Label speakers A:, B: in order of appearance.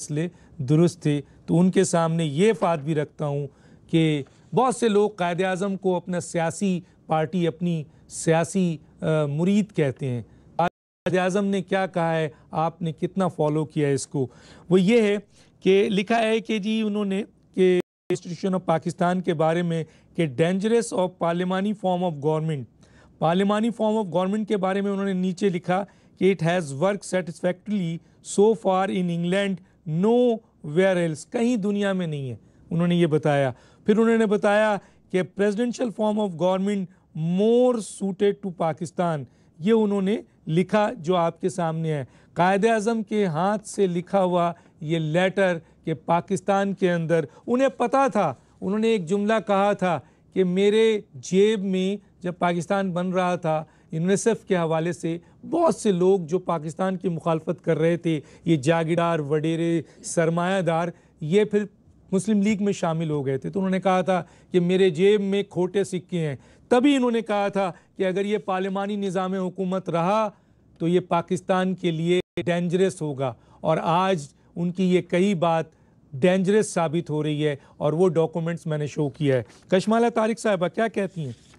A: फैसले दुरुस्त थे तो उनके सामने ये बात भी रखता हूँ कि बहुत से लोग कायद अज़म को अपना सियासी पार्टी अपनी सियासी मुरीद कहते हैं कायद अज़म ने क्या कहा है आपने कितना फॉलो किया है इसको वो ये है कि लिखा है कि जी उन्होंने कि इंस्टीट्यूशन ऑफ पाकिस्तान के बारे में कि dangerous of parliamentary form of government parliamentary form of government के बारे में उन्होंने नीचे लिखा कि it has work satisfactorily so far in England nowhere else कहीं दुनिया में नहीं है उन्होंने ये बताया फिर उन्होंने बताया कि presidential form of government more suited to Pakistan ये उन्होंने लिखा जो आपके सामने है कायद अजम के हाथ से लिखा हुआ ये लेटर कि पाकिस्तान के अंदर उन्हें पता था उन्होंने एक जुमला कहा था कि मेरे जेब में जब पाकिस्तान बन रहा था यूनिसेफ के हवाले से बहुत से लोग जो पाकिस्तान की मुखालफत कर रहे थे ये जागीरदार वडेरे सरमायादार ये फिर मुस्लिम लीग में शामिल हो गए थे तो उन्होंने कहा था कि मेरे जेब में खोटे सिक्के हैं तभी इन्होंने कहा था कि अगर ये पार्लिमानी निज़ाम हुकूमत रहा तो ये पाकिस्तान के लिए डेंजरस होगा और आज उनकी ये कई बात डेंजरस साबित हो रही है और वो डॉक्यूमेंट्स मैंने शो किया है कशमाला तारिक साहबा क्या कहती हैं